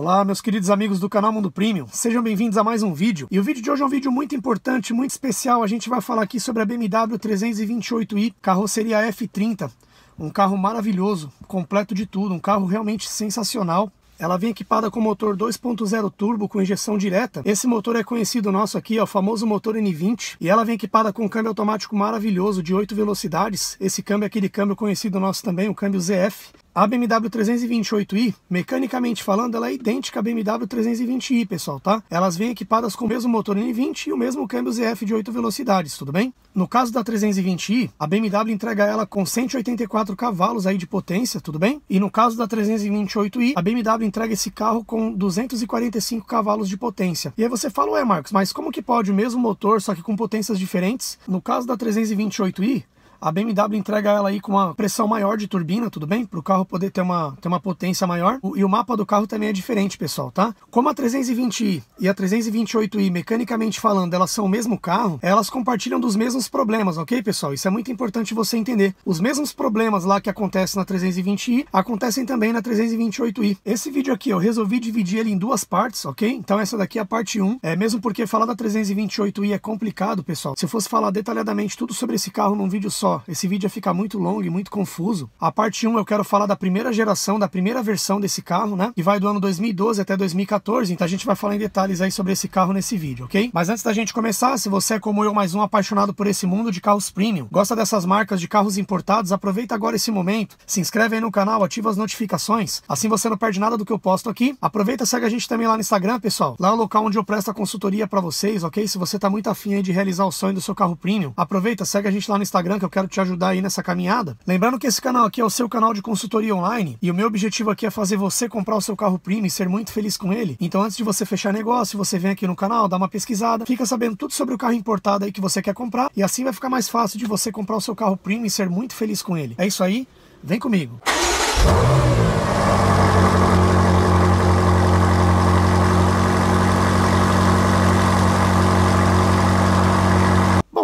Olá, meus queridos amigos do canal Mundo Premium, sejam bem-vindos a mais um vídeo. E o vídeo de hoje é um vídeo muito importante, muito especial. A gente vai falar aqui sobre a BMW 328i, carroceria F30. Um carro maravilhoso, completo de tudo, um carro realmente sensacional. Ela vem equipada com motor 2.0 turbo com injeção direta. Esse motor é conhecido nosso aqui, é o famoso motor N20. E ela vem equipada com um câmbio automático maravilhoso de 8 velocidades. Esse câmbio é aquele câmbio conhecido nosso também, o câmbio ZF. A BMW 328i, mecanicamente falando, ela é idêntica à BMW 320i, pessoal, tá? Elas vêm equipadas com o mesmo motor N20 e o mesmo câmbio ZF de 8 velocidades, tudo bem? No caso da 320i, a BMW entrega ela com 184 cavalos aí de potência, tudo bem? E no caso da 328i, a BMW entrega esse carro com 245 cavalos de potência. E aí você fala, ué, Marcos, mas como que pode o mesmo motor, só que com potências diferentes? No caso da 328i, a BMW entrega ela aí com uma pressão maior de turbina, tudo bem? Para o carro poder ter uma, ter uma potência maior. O, e o mapa do carro também é diferente, pessoal, tá? Como a 320i e a 328i, mecanicamente falando, elas são o mesmo carro, elas compartilham dos mesmos problemas, ok, pessoal? Isso é muito importante você entender. Os mesmos problemas lá que acontecem na 320i acontecem também na 328i. Esse vídeo aqui eu resolvi dividir ele em duas partes, ok? Então essa daqui é a parte 1. É mesmo porque falar da 328i é complicado, pessoal. Se eu fosse falar detalhadamente tudo sobre esse carro num vídeo só, só, esse vídeo ia ficar muito longo e muito confuso. A parte 1 eu quero falar da primeira geração, da primeira versão desse carro, né? Que vai do ano 2012 até 2014, então a gente vai falar em detalhes aí sobre esse carro nesse vídeo, ok? Mas antes da gente começar, se você é como eu, mais um apaixonado por esse mundo de carros premium, gosta dessas marcas de carros importados, aproveita agora esse momento, se inscreve aí no canal, ativa as notificações, assim você não perde nada do que eu posto aqui. Aproveita segue a gente também lá no Instagram, pessoal. Lá é o local onde eu presto a consultoria para vocês, ok? Se você tá muito afim aí de realizar o sonho do seu carro premium, aproveita, segue a gente lá no Instagram que eu quero quero te ajudar aí nessa caminhada. Lembrando que esse canal aqui é o seu canal de consultoria online e o meu objetivo aqui é fazer você comprar o seu carro premium e ser muito feliz com ele. Então antes de você fechar negócio, você vem aqui no canal, dá uma pesquisada, fica sabendo tudo sobre o carro importado aí que você quer comprar e assim vai ficar mais fácil de você comprar o seu carro premium e ser muito feliz com ele. É isso aí, vem comigo. Música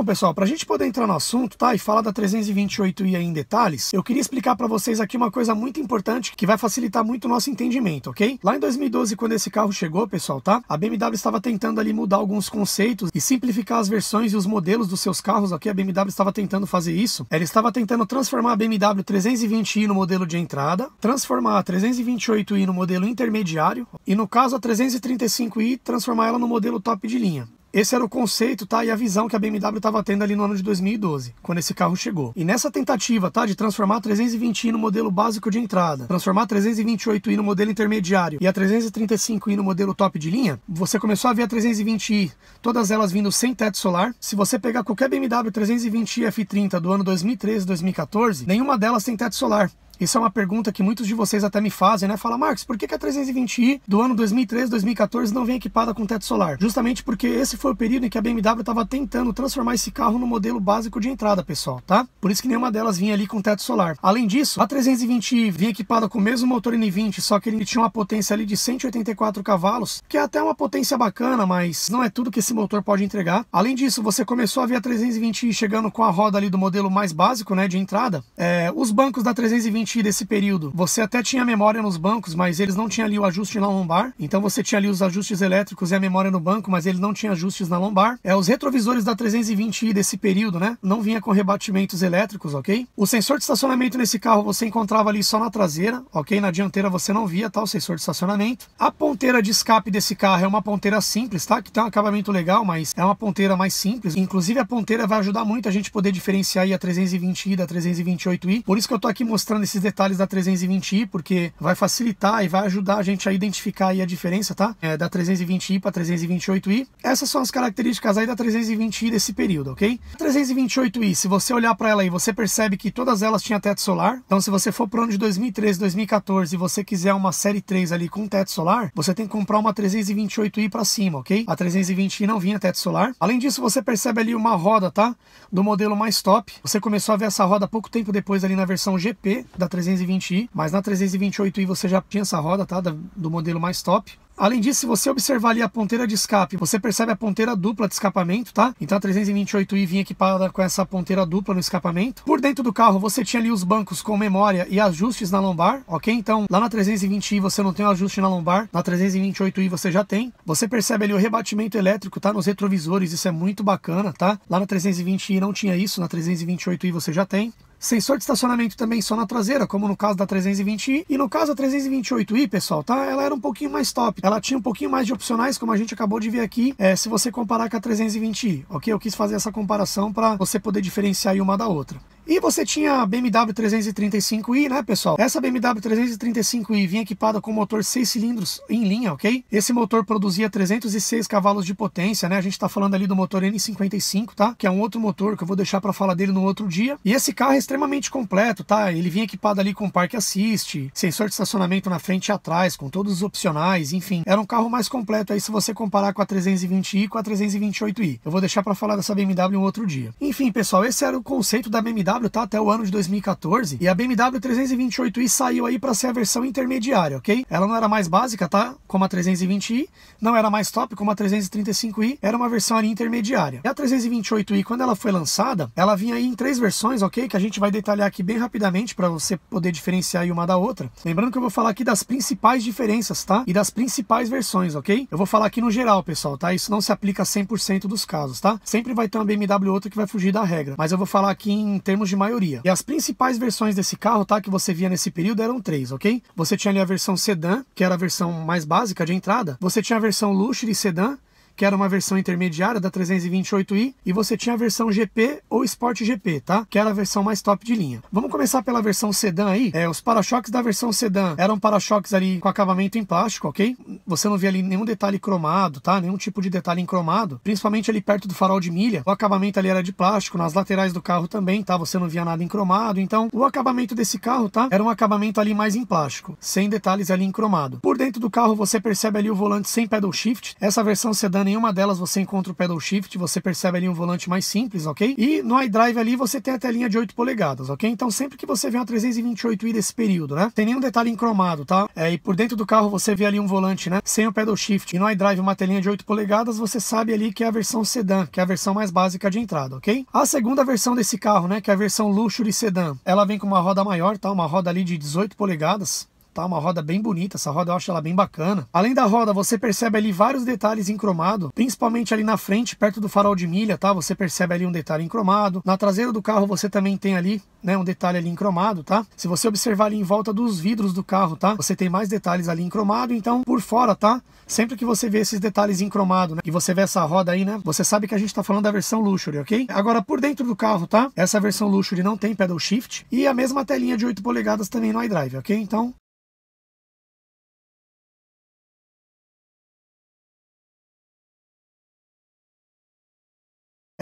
Bom, então, pessoal, para a gente poder entrar no assunto, tá? E falar da 328i em detalhes, eu queria explicar para vocês aqui uma coisa muito importante que vai facilitar muito o nosso entendimento, ok? Lá em 2012, quando esse carro chegou, pessoal, tá? A BMW estava tentando ali mudar alguns conceitos e simplificar as versões e os modelos dos seus carros, ok? A BMW estava tentando fazer isso. Ela estava tentando transformar a BMW 320i no modelo de entrada, transformar a 328i no modelo intermediário e, no caso, a 335i, transformar ela no modelo top de linha. Esse era o conceito, tá? E a visão que a BMW estava tendo ali no ano de 2012, quando esse carro chegou. E nessa tentativa, tá, de transformar a 320i no modelo básico de entrada, transformar a 328i no modelo intermediário e a 335i no modelo top de linha, você começou a ver a 320i, todas elas vindo sem teto solar. Se você pegar qualquer BMW 320i F30 do ano 2013, 2014, nenhuma delas tem teto solar. Isso é uma pergunta que muitos de vocês até me fazem, né? Fala, Marcos, por que, a 320i do ano 2013, 2014 não vem equipada com teto solar? Justamente porque esse foi o período em que a BMW estava tentando transformar esse carro no modelo básico de entrada, pessoal, tá? Por isso que nenhuma delas vinha ali com teto solar. Além disso, a 320i vinha equipada com o mesmo motor N20, só que ele tinha uma potência ali de 184 cavalos, que é até uma potência bacana, mas não é tudo que esse motor pode entregar. Além disso, você começou a ver a 320i chegando com a roda ali do modelo mais básico, né, de entrada. É, os bancos da 320 desse período. Você até tinha memória nos bancos, mas eles não tinham ali o ajuste na lombar. Então você tinha ali os ajustes elétricos e a memória no banco, mas ele não tinha ajustes na lombar. É os retrovisores da 320i desse período, né? Não vinha com rebatimentos elétricos, ok? O sensor de estacionamento nesse carro você encontrava ali só na traseira, ok? Na dianteira você não via tal tá, sensor de estacionamento. A ponteira de escape desse carro é uma ponteira simples, tá? Que tem um acabamento legal, mas é uma ponteira mais simples. Inclusive a ponteira vai ajudar muito a gente poder diferenciar a 320i da 328i. Por isso que eu tô aqui mostrando esse esses detalhes da 320i, porque vai facilitar e vai ajudar a gente a identificar aí a diferença, tá? É, da 320i para 328i. Essas são as características aí da 320i desse período, ok? A 328i, se você olhar para ela aí, você percebe que todas elas tinham teto solar. Então, se você for para o ano de 2013, 2014 e você quiser uma série 3 ali com teto solar, você tem que comprar uma 328i para cima, ok? A 320i não vinha teto solar. Além disso, você percebe ali uma roda, tá? Do modelo mais top. Você começou a ver essa roda pouco tempo depois ali na versão GP da da 320i, mas na 328i você já tinha essa roda, tá? Do modelo mais top. Além disso, se você observar ali a ponteira de escape, você percebe a ponteira dupla de escapamento, tá? Então a 328i vinha equipada com essa ponteira dupla no escapamento. Por dentro do carro, você tinha ali os bancos com memória e ajustes na lombar, ok? Então, lá na 320i você não tem o um ajuste na lombar, na 328i você já tem. Você percebe ali o rebatimento elétrico, tá? Nos retrovisores, isso é muito bacana, tá? Lá na 320i não tinha isso, na 328i você já tem. Sensor de estacionamento também só na traseira, como no caso da 320i. E no caso da 328i, pessoal, tá? Ela era um pouquinho mais top. Ela tinha um pouquinho mais de opcionais, como a gente acabou de ver aqui, é, se você comparar com a 320i, ok? Eu quis fazer essa comparação para você poder diferenciar uma da outra. E você tinha a BMW 335i, né, pessoal? Essa BMW 335i vinha equipada com motor 6 cilindros em linha, ok? Esse motor produzia 306 cavalos de potência, né? A gente tá falando ali do motor N55, tá? Que é um outro motor que eu vou deixar para falar dele no outro dia. E esse carro é extremamente completo, tá? Ele vinha equipado ali com parque assist, sensor de estacionamento na frente e atrás, com todos os opcionais, enfim. Era um carro mais completo aí se você comparar com a 320i e com a 328i. Eu vou deixar para falar dessa BMW um outro dia. Enfim, pessoal, esse era o conceito da BMW BMW tá até o ano de 2014 e a BMW 328i saiu aí para ser a versão intermediária, ok? Ela não era mais básica, tá? Como a 320i, não era mais top como a 335i, era uma versão ali intermediária. E a 328i, quando ela foi lançada, ela vinha aí em três versões, ok? Que a gente vai detalhar aqui bem rapidamente para você poder diferenciar uma da outra. Lembrando que eu vou falar aqui das principais diferenças, tá? E das principais versões, ok? Eu vou falar aqui no geral, pessoal, tá? Isso não se aplica a 100% dos casos, tá? Sempre vai ter uma BMW outra que vai fugir da regra, mas eu vou falar aqui em termos termos de maioria. E as principais versões desse carro, tá, que você via nesse período eram três, ok? Você tinha ali a versão sedã, que era a versão mais básica de entrada. Você tinha a versão luxury sedã, que era uma versão intermediária da 328i, e você tinha a versão GP ou Sport GP, tá? Que era a versão mais top de linha. Vamos começar pela versão sedã aí. É, os para-choques da versão sedã eram para-choques ali com acabamento em plástico, ok? Você não via ali nenhum detalhe cromado, tá? Nenhum tipo de detalhe em cromado, principalmente ali perto do farol de milha. O acabamento ali era de plástico, nas laterais do carro também, tá? Você não via nada em cromado, então o acabamento desse carro, tá? Era um acabamento ali mais em plástico, sem detalhes ali em cromado. Por dentro do carro você percebe ali o volante sem pedal shift. Essa versão sedã nenhuma delas você encontra o pedal shift, você percebe ali um volante mais simples, ok? E no iDrive ali você tem a telinha de 8 polegadas, ok? Então sempre que você vê uma 328i desse período, né? Tem nenhum detalhe em cromado, tá? É, e por dentro do carro você vê ali um volante, né? Sem o pedal shift e no iDrive uma telinha de 8 polegadas, você sabe ali que é a versão sedã, que é a versão mais básica de entrada, ok? A segunda versão desse carro, né? Que é a versão Luxury sedã ela vem com uma roda maior, tá? Uma roda ali de 18 polegadas, tá? Uma roda bem bonita, essa roda eu acho ela bem bacana. Além da roda, você percebe ali vários detalhes em cromado, principalmente ali na frente, perto do farol de milha, tá? Você percebe ali um detalhe em cromado. Na traseira do carro você também tem ali, né, um detalhe ali em cromado, tá? Se você observar ali em volta dos vidros do carro, tá? Você tem mais detalhes ali em cromado, então por fora, tá? Sempre que você vê esses detalhes em cromado, né, e você vê essa roda aí, né, você sabe que a gente tá falando da versão Luxury, OK? Agora por dentro do carro, tá? Essa versão Luxury não tem pedal shift e a mesma telinha de 8 polegadas também no iDrive, OK? Então,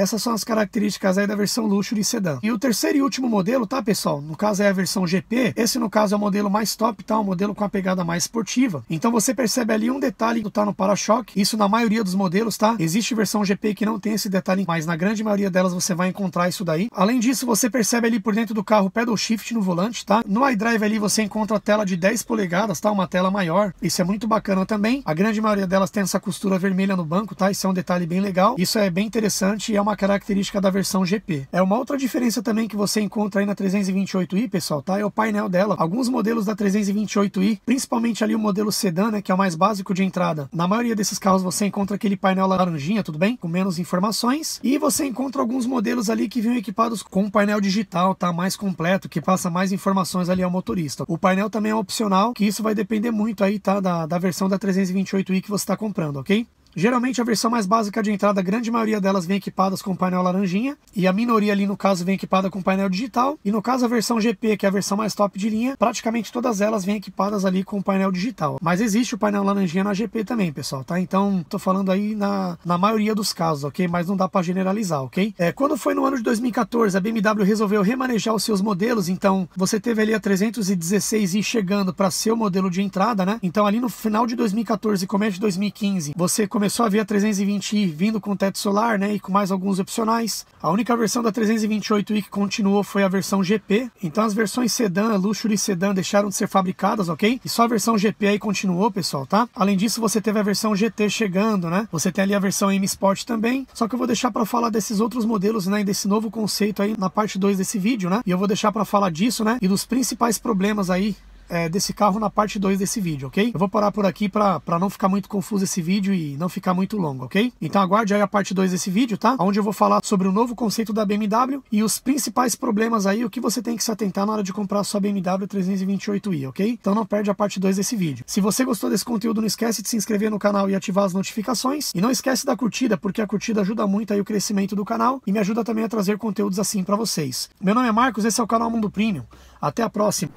Essas são as características aí da versão Luxury sedã. E o terceiro e último modelo, tá pessoal? No caso é a versão GP, esse no caso é o modelo mais top, tá? O modelo com a pegada mais esportiva. Então você percebe ali um detalhe que tá no para-choque, isso na maioria dos modelos, tá? Existe versão GP que não tem esse detalhe, mas na grande maioria delas você vai encontrar isso daí. Além disso, você percebe ali por dentro do carro pedal shift no volante, tá? No iDrive ali você encontra a tela de 10 polegadas, tá? Uma tela maior. Isso é muito bacana também. A grande maioria delas tem essa costura vermelha no banco, tá? Isso é um detalhe bem legal. Isso é bem interessante e é uma uma característica da versão GP. É uma outra diferença também que você encontra aí na 328i, pessoal, tá? É o painel dela. Alguns modelos da 328i, principalmente ali o modelo sedã, né, que é o mais básico de entrada. Na maioria desses carros você encontra aquele painel laranjinha, tudo bem? Com menos informações. E você encontra alguns modelos ali que vêm equipados com um painel digital, tá? Mais completo, que passa mais informações ali ao motorista. O painel também é opcional, que isso vai depender muito aí, tá? Da, da versão da 328i que você está comprando, ok? Geralmente a versão mais básica de entrada, a grande maioria delas vem equipadas com painel laranjinha e a minoria ali no caso vem equipada com painel digital e no caso a versão GP, que é a versão mais top de linha, praticamente todas elas vêm equipadas ali com painel digital. Mas existe o painel laranjinha na GP também, pessoal, tá? Então tô falando aí na, na maioria dos casos, ok? Mas não dá para generalizar, ok? É, quando foi no ano de 2014, a BMW resolveu remanejar os seus modelos, então você teve ali a 316i chegando para seu modelo de entrada, né? Então ali no final de 2014 e começo de 2015, você começou começou a via 320i vindo com teto solar, né, e com mais alguns opcionais. A única versão da 328i que continuou foi a versão GP. Então as versões sedã, luxury sedã deixaram de ser fabricadas, ok? E só a versão GP aí continuou, pessoal, tá? Além disso, você teve a versão GT chegando, né? Você tem ali a versão M Sport também. Só que eu vou deixar para falar desses outros modelos, né, e desse novo conceito aí na parte 2 desse vídeo, né? E eu vou deixar para falar disso, né, e dos principais problemas aí é, desse carro na parte 2 desse vídeo, ok? Eu vou parar por aqui para não ficar muito confuso esse vídeo e não ficar muito longo, ok? Então aguarde aí a parte 2 desse vídeo, tá? Onde eu vou falar sobre o novo conceito da BMW e os principais problemas aí, o que você tem que se atentar na hora de comprar a sua BMW 328i, ok? Então não perde a parte 2 desse vídeo. Se você gostou desse conteúdo, não esquece de se inscrever no canal e ativar as notificações. E não esquece da curtida, porque a curtida ajuda muito aí o crescimento do canal e me ajuda também a trazer conteúdos assim para vocês. Meu nome é Marcos, esse é o canal Mundo Premium. Até a próxima!